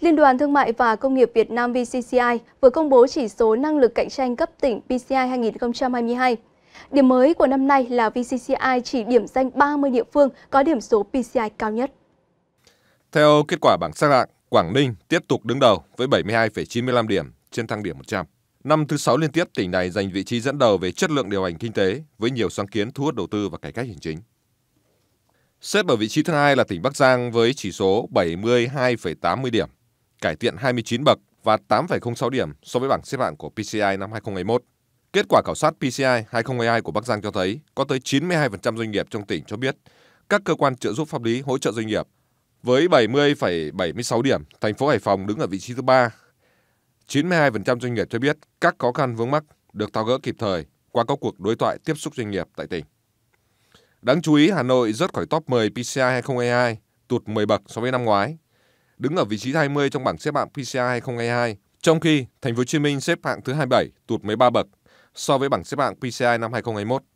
Liên đoàn Thương mại và Công nghiệp Việt Nam VCCI vừa công bố chỉ số năng lực cạnh tranh cấp tỉnh PCI 2022. Điểm mới của năm nay là VCCI chỉ điểm danh 30 địa phương có điểm số PCI cao nhất. Theo kết quả bảng xác hạng, Quảng Ninh tiếp tục đứng đầu với 72,95 điểm trên thang điểm 100. Năm thứ sáu liên tiếp, tỉnh này giành vị trí dẫn đầu về chất lượng điều hành kinh tế với nhiều sáng kiến thu hút đầu tư và cải cách hành chính. Xếp ở vị trí thứ hai là tỉnh Bắc Giang với chỉ số 72,80 điểm cải thiện 29 bậc và 8,06 điểm so với bảng xếp hạng của PCI năm 2021. Kết quả khảo sát PCI 2022 của Bắc Giang cho thấy có tới 92% doanh nghiệp trong tỉnh cho biết các cơ quan trợ giúp pháp lý hỗ trợ doanh nghiệp. Với 70,76 điểm, thành phố Hải Phòng đứng ở vị trí thứ ba. 92% doanh nghiệp cho biết các khó khăn vướng mắc được tháo gỡ kịp thời qua các cuộc đối thoại tiếp xúc doanh nghiệp tại tỉnh. Đáng chú ý, Hà Nội rớt khỏi top 10 PCI 2022, tụt 10 bậc so với năm ngoái đứng ở vị trí 20 trong bảng xếp hạng PCI 2022, trong khi Thành phố Hồ Chí Minh xếp hạng thứ 27, tụt 13 bậc so với bảng xếp hạng PCI năm 2021.